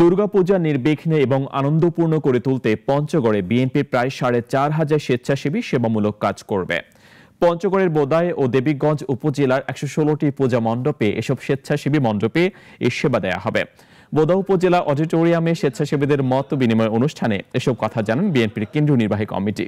দুর্গাপূজা নির্বিঘ্নে এবং আনন্দপূর্ণ করে তুলতে পঞ্চগড়ে বিএনপি প্রায় সাড়ে চার হাজার স্বেচ্ছাসেবী সেবামূলক কাজ করবে পঞ্চগড়ের বোদায় ও দেবীগঞ্জ উপজেলার একশো ষোলোটি পূজা মণ্ডপে এসব স্বেচ্ছাসেবী মণ্ডপে এ সেবা দেয়া হবে বোদা উপজেলা অডিটোরিয়ামে স্বেচ্ছাসেবীদের মত বিনিময় অনুষ্ঠানে এসব কথা জানান বিএনপির কেন্দ্রীয় নির্বাহী কমিটি